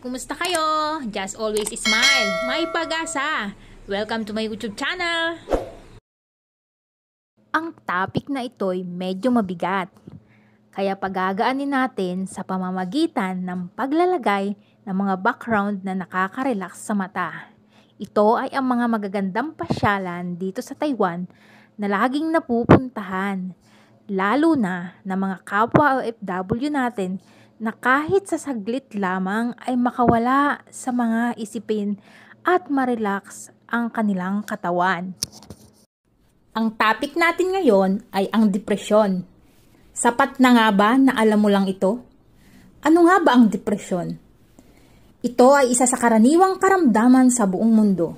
Kumusta kayo? Just always smile. May pag-asa. Welcome to my YouTube channel. Ang topic na ito'y medyo mabigat. Kaya pagagaanin natin sa pamamagitan ng paglalagay ng mga background na nakaka-relax sa mata. Ito ay ang mga magagandang pasyalan dito sa Taiwan na laging napupuntahan. Lalo na ng mga kapwa OFW natin na kahit sa saglit lamang ay makawala sa mga isipin at ma-relax ang kanilang katawan. Ang topic natin ngayon ay ang depresyon. Sapat na nga ba na alam mo lang ito? Ano nga ba ang depresyon? Ito ay isa sa karaniwang karamdaman sa buong mundo,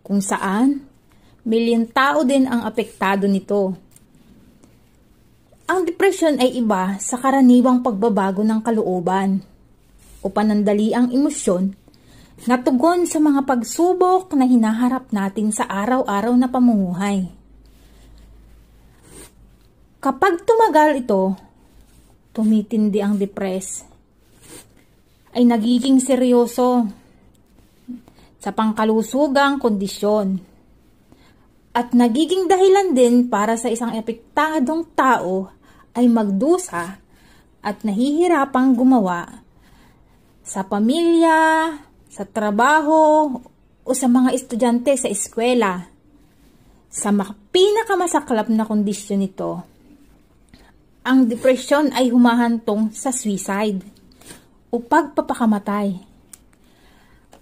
kung saan milyon tao din ang apektado nito ang depression ay iba sa karaniwang pagbabago ng kalooban o panandaliang emosyon na tugon sa mga pagsubok na hinaharap natin sa araw-araw na pamumuhay. Kapag tumagal ito, tumitindi ang depress ay nagiging seryoso sa pangkalusugang kondisyon at nagiging dahilan din para sa isang epektadong tao ay magdusa at nahihirapang gumawa sa pamilya, sa trabaho, o sa mga estudyante sa eskwela. Sa pinakamasaklap na kondisyon nito, ang depresyon ay humahantong sa suicide o pagpapakamatay.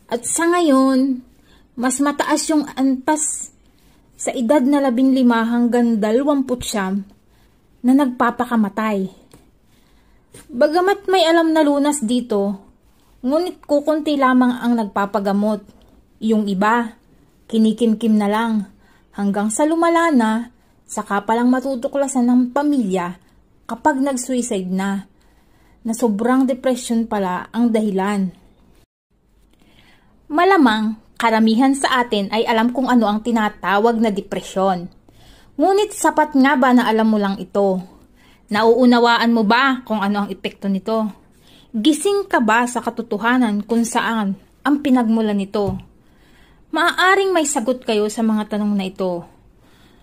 At sa ngayon, mas mataas yung antas sa edad na 15 hanggang dalawamput siyam na nagpapakamatay. Bagamat may alam na lunas dito, ngunit kukunti lamang ang nagpapagamot. Yung iba, kinikimkim na lang hanggang sa lumala na, saka palang matutuklasan ng pamilya kapag nag-suicide na, na sobrang depression pala ang dahilan. Malamang Karamihan sa atin ay alam kung ano ang tinatawag na depresyon. Ngunit sapat nga ba na alam mo lang ito? Nauunawaan mo ba kung ano ang epekto nito? Gising ka ba sa katotohanan kung saan ang pinagmulan nito? Maaaring may sagot kayo sa mga tanong na ito.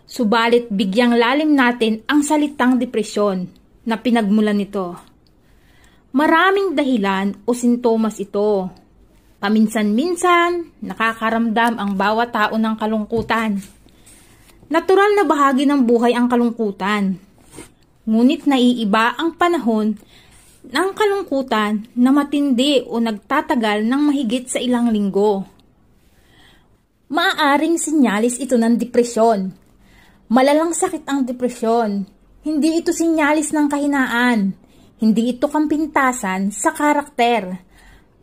Subalit bigyang lalim natin ang salitang depresyon na pinagmulan nito. Maraming dahilan o sintomas ito Paminsan-minsan, nakakaramdam ang bawat tao ng kalungkutan. Natural na bahagi ng buhay ang kalungkutan. Ngunit naiiba ang panahon ng kalungkutan na matindi o nagtatagal ng mahigit sa ilang linggo. Maaaring sinyalis ito ng depresyon. Malalang sakit ang depresyon. Hindi ito sinyalis ng kahinaan. Hindi ito kampintasan sa karakter.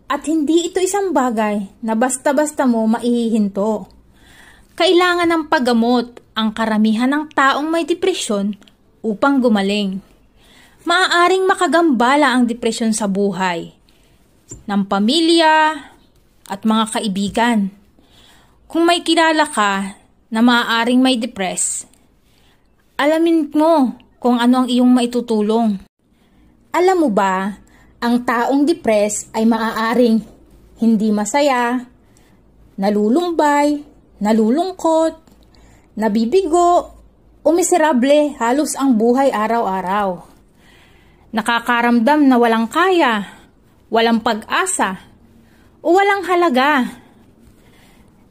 At hindi ito isang bagay na basta-basta mo maihihinto. Kailangan ng paggamot ang karamihan ng taong may depresyon upang gumaling. Maaaring makagambala ang depresyon sa buhay, ng pamilya, at mga kaibigan. Kung may kilala ka na maaaring may depress, alamin mo kung ano ang iyong maitutulong. Alam mo ba ang taong depressed ay maaaring hindi masaya, nalulumbay, nalulungkot, nabibigo, o miserable halos ang buhay araw-araw. Nakakaramdam na walang kaya, walang pag-asa, o walang halaga.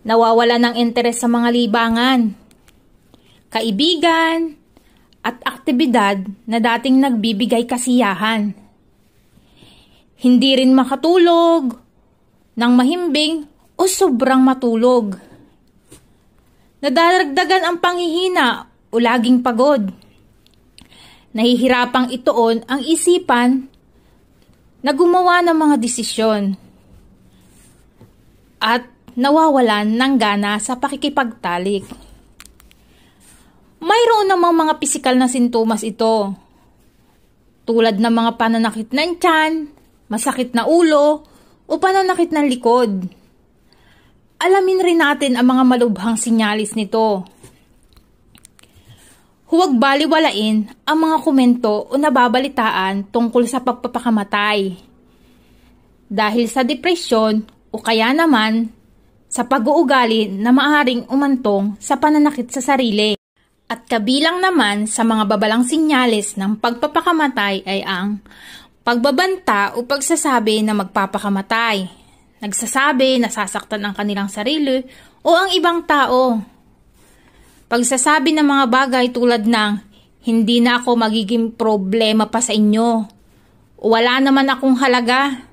Nawawala ng interes sa mga libangan, kaibigan, at aktibidad na dating nagbibigay kasiyahan hindi rin makatulog, ng mahimbing o sobrang matulog. Nadaragdagan ang panghihina o laging pagod. Nahihirapang itoon ang isipan na gumawa ng mga desisyon at nawawalan ng gana sa pakikipagtalik. Mayroon namang mga pisikal na sintomas ito, tulad ng mga pananakit ng tiyan, masakit na ulo, o pananakit ng likod. Alamin rin natin ang mga malubhang sinyalis nito. Huwag baliwalain ang mga komento o nababalitaan tungkol sa pagpapakamatay. Dahil sa depresyon o kaya naman sa pag-uugali na maaring umantong sa pananakit sa sarili. At kabilang naman sa mga babalang sinyalis ng pagpapakamatay ay ang pagbabanta o pagsasabi na magpapakamatay, nagsasabi na sasaktan ang kanilang sarili o ang ibang tao, pagsasabi ng mga bagay tulad ng hindi na ako magiging problema pa sa inyo. Wala naman akong halaga.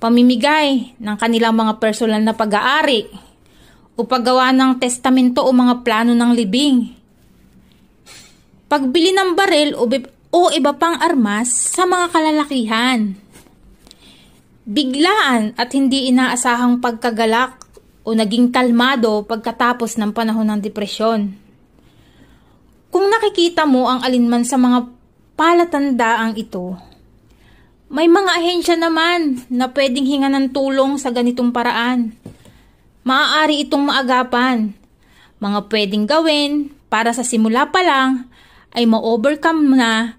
Pamimigay ng kanilang mga personal na pag-aari o paggawa ng testamento o mga plano ng libing. Pagbili ng baril o, o iba pang armas sa mga kalalakihan. Biglaan at hindi inaasahang pagkagalak o naging kalmado pagkatapos ng panahon ng depresyon. Kung nakikita mo ang alinman sa mga palatandaang ito, may mga ahensya naman na pwedeng hinga ng tulong sa ganitong paraan. Maaari itong maagapan. Mga pwedeng gawin para sa simula pa lang ay ma-overcome na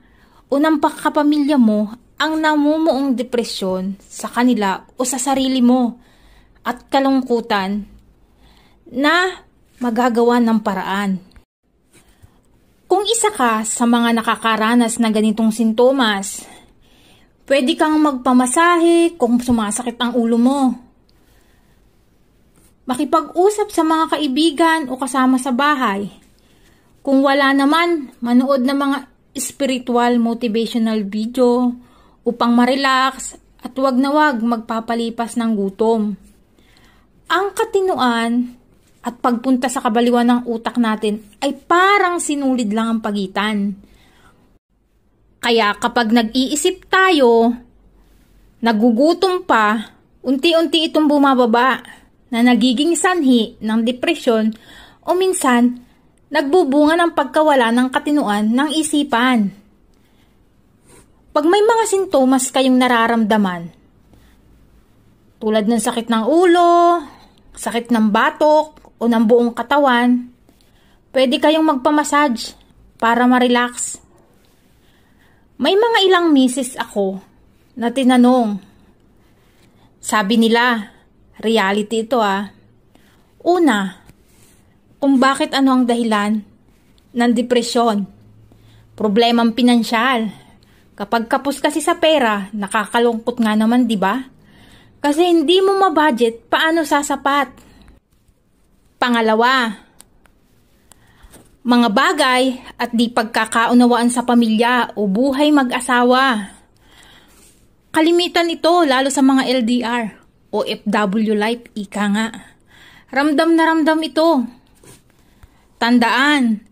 o ng pakapamilya mo ang namumuong depresyon sa kanila o sa sarili mo at kalungkutan na magagawa ng paraan. Kung isa ka sa mga nakakaranas ng ganitong sintomas, pwede kang magpamasahe kung sumasakit ang ulo mo. Makipag-usap sa mga kaibigan o kasama sa bahay. Kung wala naman, manood ng mga spiritual motivational video upang ma-relax at wag na wag magpapalipas ng gutom. Ang katinuan at pagpunta sa kabaliwan ng utak natin ay parang sinulid lang ang pagitan. Kaya kapag nag-iisip tayo, nagugutom pa, unti-unti itong bumababa na nagiging sanhi ng depresyon o minsan nagbubunga ng pagkawala ng katinuan ng isipan. Pag may mga sintomas kayong nararamdaman, tulad ng sakit ng ulo, sakit ng batok o ng buong katawan, pwede kayong magpamassage para ma-relax. May mga ilang misis ako na tinanong. Sabi nila, reality ito ah. Una, kung bakit ano ang dahilan ng depresyon. Problemang pinansyal. Kapag kapos kasi sa pera, nakakalungkot nga naman, di ba? Kasi hindi mo mabudget paano sasapat. Pangalawa, mga bagay at di pagkakaunawaan sa pamilya o buhay mag-asawa. Kalimitan ito lalo sa mga LDR o FW life, ika nga. Ramdam na ramdam ito Tandaan,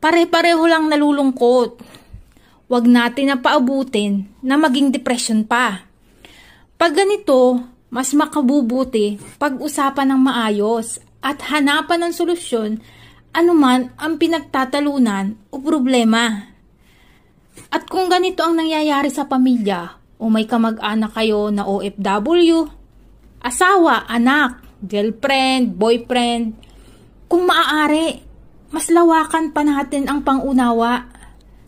pare-pareho lang nalulungkot. Huwag natin na paabutin na maging depression pa. Pag ganito, mas makabubuti pag-usapan ng maayos at hanapan ng solusyon anuman ang pinagtatalunan o problema. At kung ganito ang nangyayari sa pamilya o may kamag-anak kayo na OFW, asawa, anak, girlfriend, boyfriend, kung maaari, mas lawakan pa natin ang pangunawa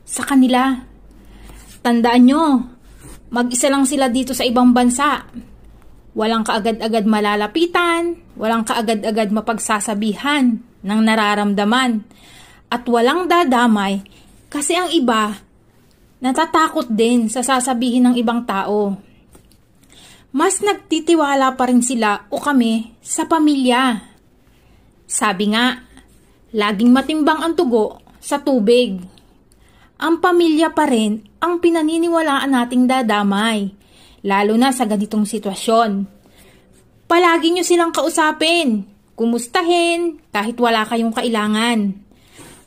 sa kanila. Tandaan nyo, mag-isa lang sila dito sa ibang bansa. Walang kaagad-agad malalapitan, walang kaagad-agad mapagsasabihan ng nararamdaman, at walang dadamay kasi ang iba natatakot din sa sasabihin ng ibang tao. Mas nagtitiwala pa rin sila o kami sa pamilya. Sabi nga, Laging matimbang ang tugo sa tubig. Ang pamilya pa rin ang pinaniniwalaan nating dadamay, lalo na sa ganitong sitwasyon. Palagi nyo silang kausapin, kumustahin, kahit wala kayong kailangan.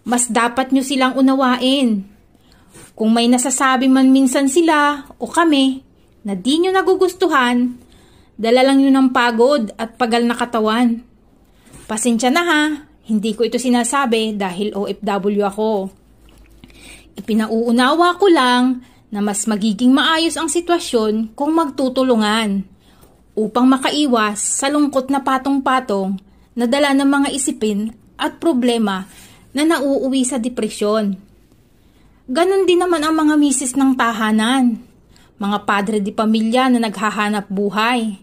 Mas dapat nyo silang unawain. Kung may nasasabi man minsan sila o kami na di nyo nagugustuhan, dala lang nyo ng pagod at pagal na katawan. Pasensya na ha, hindi ko ito sinasabi dahil OFW ako. Ipinauunawa ko lang na mas magiging maayos ang sitwasyon kung magtutulungan upang makaiwas sa lungkot na patong-patong na dala ng mga isipin at problema na nauuwi sa depresyon. Ganon din naman ang mga misis ng tahanan, mga padre di pamilya na naghahanap buhay,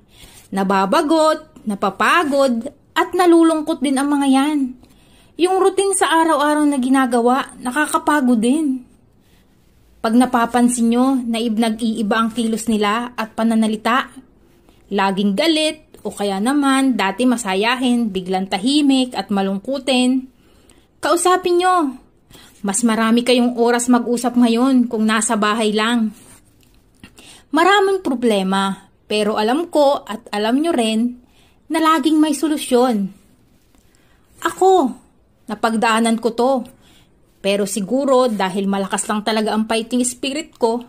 nababagot, napapagod at nalulungkot din ang mga yan. Yung routine sa araw-araw na ginagawa, nakakapagod din. Pag napapansin nyo na nag-iiba ang kilos nila at pananalita, laging galit o kaya naman dati masayahin, biglang tahimik at malungkutin, kausapin nyo. Mas marami kayong oras mag-usap ngayon kung nasa bahay lang. Maraming problema, pero alam ko at alam nyo rin na laging may solusyon. Ako, napagdaanan ko to. Pero siguro dahil malakas lang talaga ang fighting spirit ko,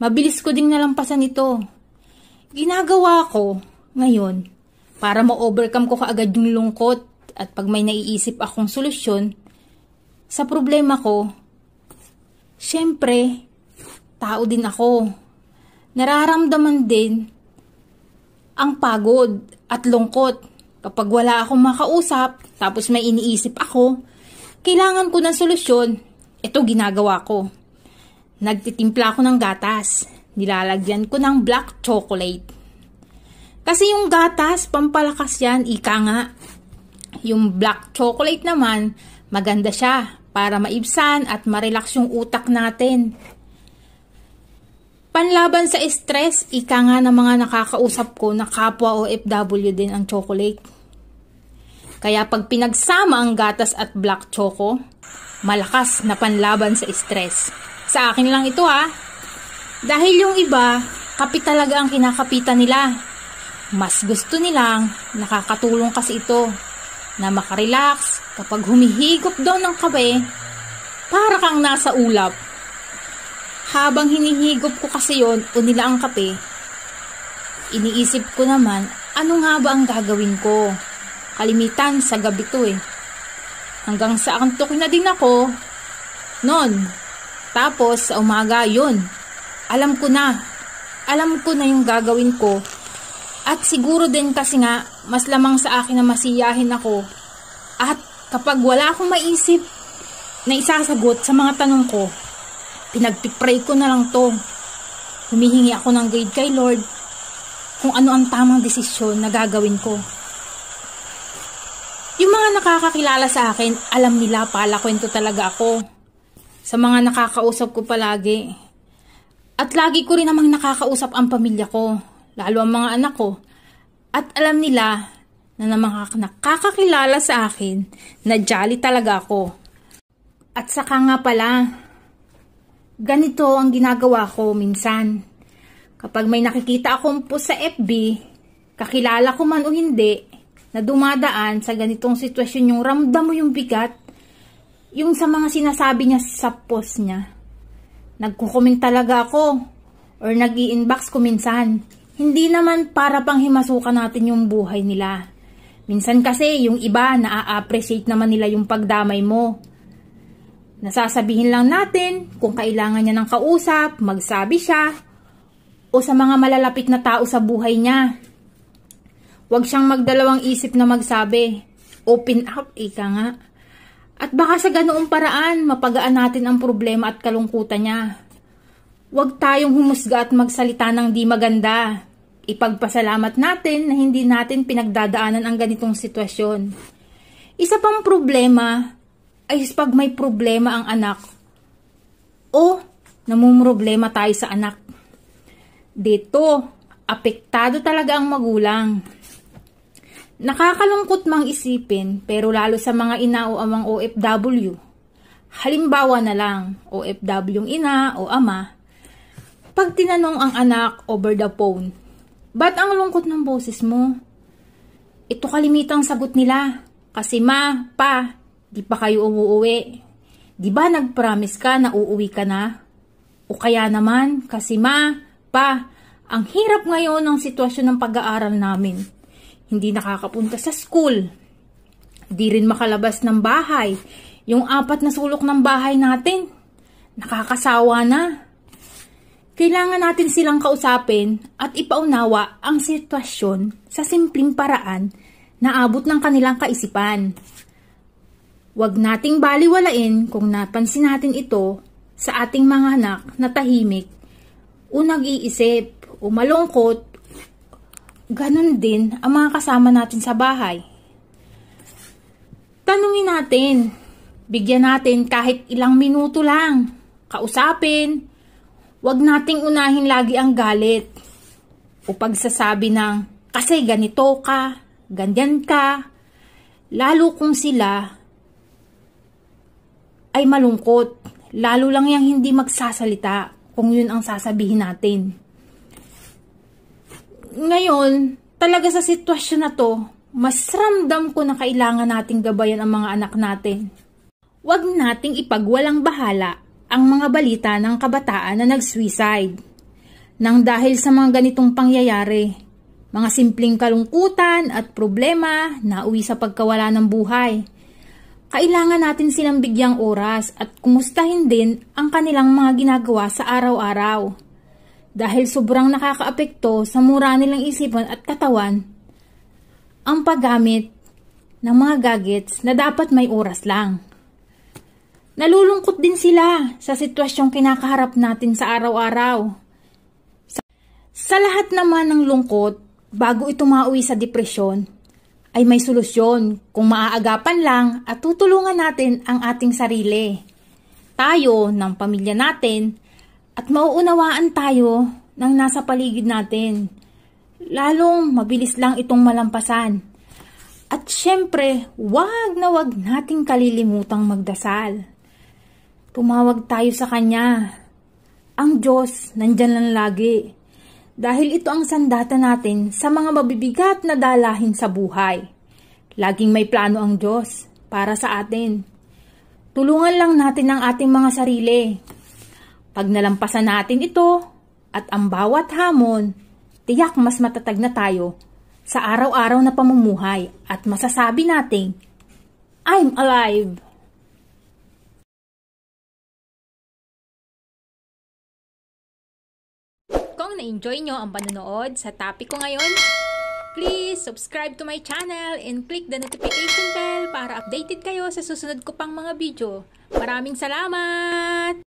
mabilis ko ding nalampasan ito. Ginagawa ko ngayon para ma-overcome ko kaagad yung lungkot at pag may naiisip akong solusyon sa problema ko, syempre, tao din ako. Nararamdaman din ang pagod at lungkot. Kapag wala akong makausap, tapos may iniisip ako, kailangan ko ng solusyon. Ito ginagawa ko. Nagtitimpla ako ng gatas. Nilalagyan ko ng black chocolate. Kasi yung gatas, pampalakas yan, ika nga. Yung black chocolate naman, maganda siya para maibsan at marelax yung utak natin. Panlaban sa stress, ika nga ng mga nakakausap ko na kapwa OFW din ang chocolate. Kaya pag pinagsama ang gatas at black choco, malakas na panlaban sa stress. Sa akin lang ito ha. Dahil yung iba, kapi talaga ang kinakapitan nila. Mas gusto nilang nakakatulong kasi ito na makarelax kapag humihigop daw ng kape para kang nasa ulap habang hinihigop ko kasi yon o nila ang kape, iniisip ko naman ano nga ba ang gagawin ko. Kalimitan sa gabi to eh. Hanggang sa antok na din ako noon. Tapos sa umaga yon. Alam ko na. Alam ko na yung gagawin ko. At siguro din kasi nga mas lamang sa akin na masiyahin ako. At kapag wala akong maisip na isasagot sa mga tanong ko, Pinagpipray ko na lang to. Humihingi ako ng guide kay Lord kung ano ang tamang desisyon na gagawin ko. Yung mga nakakakilala sa akin, alam nila pala kwento talaga ako. Sa mga nakakausap ko palagi. At lagi ko rin namang nakakausap ang pamilya ko, lalo ang mga anak ko. At alam nila na na mga nakakakilala sa akin na jolly talaga ako. At saka nga pala, ganito ang ginagawa ko minsan. Kapag may nakikita akong post sa FB, kakilala ko man o hindi, na dumadaan sa ganitong sitwasyon yung ramdam mo yung bigat, yung sa mga sinasabi niya sa post niya. Nagkukomment talaga ako or nag inbox ko minsan. Hindi naman para panghimasukan natin yung buhay nila. Minsan kasi yung iba na-appreciate naman nila yung pagdamay mo. Nasasabihin lang natin kung kailangan niya ng kausap, magsabi siya, o sa mga malalapit na tao sa buhay niya. Huwag siyang magdalawang isip na magsabi. Open up, ika nga. At baka sa ganoong paraan, mapagaan natin ang problema at kalungkutan niya. Huwag tayong humusga at magsalita ng di maganda. Ipagpasalamat natin na hindi natin pinagdadaanan ang ganitong sitwasyon. Isa pang problema, ay pag may problema ang anak o namumroblema tayo sa anak. Dito, apektado talaga ang magulang. Nakakalungkot mang isipin pero lalo sa mga ina o amang OFW. Halimbawa na lang, OFW ina o ama, pag tinanong ang anak over the phone, ba't ang lungkot ng boses mo? Ito kalimitang sagot nila. Kasi ma, pa, Di pa kayo umuuwi. Di ba nagpromise ka na uuwi ka na? O kaya naman, kasi ma, pa, ang hirap ngayon ng sitwasyon ng pag-aaral namin. Hindi nakakapunta sa school. Di rin makalabas ng bahay. Yung apat na sulok ng bahay natin, nakakasawa na. Kailangan natin silang kausapin at ipaunawa ang sitwasyon sa simpleng paraan na abot ng kanilang kaisipan. Huwag nating baliwalain kung napansin natin ito sa ating mga anak na tahimik o nag-iisip o malungkot. Ganon din ang mga kasama natin sa bahay. Tanungin natin, bigyan natin kahit ilang minuto lang, kausapin, huwag nating unahin lagi ang galit o pagsasabi ng kasi ganito ka, ganyan ka, lalo kung sila ay malungkot. Lalo lang yang hindi magsasalita kung yun ang sasabihin natin. Ngayon, talaga sa sitwasyon na to, mas ramdam ko na kailangan nating gabayan ang mga anak natin. Huwag nating ipagwalang bahala ang mga balita ng kabataan na nag-suicide. Nang dahil sa mga ganitong pangyayari, mga simpleng kalungkutan at problema na uwi sa pagkawala ng buhay kailangan natin silang bigyang oras at kumustahin din ang kanilang mga ginagawa sa araw-araw. Dahil sobrang nakakaapekto sa mura nilang isipan at katawan, ang paggamit ng mga gadgets na dapat may oras lang. Nalulungkot din sila sa sitwasyong kinakaharap natin sa araw-araw. Sa, lahat naman ng lungkot, bago ito mauwi sa depresyon, ay may solusyon kung maaagapan lang at tutulungan natin ang ating sarili, tayo ng pamilya natin, at mauunawaan tayo ng nasa paligid natin. Lalong mabilis lang itong malampasan. At syempre, wag na wag nating kalilimutang magdasal. Tumawag tayo sa Kanya. Ang Diyos nandyan lang lagi dahil ito ang sandata natin sa mga mabibigat na dalahin sa buhay. Laging may plano ang Diyos para sa atin. Tulungan lang natin ang ating mga sarili. Pag nalampasan natin ito at ang bawat hamon, tiyak mas matatag na tayo sa araw-araw na pamumuhay at masasabi nating, I'm alive! na-enjoy nyo ang panonood sa topic ko ngayon, please subscribe to my channel and click the notification bell para updated kayo sa susunod ko pang mga video. Maraming salamat!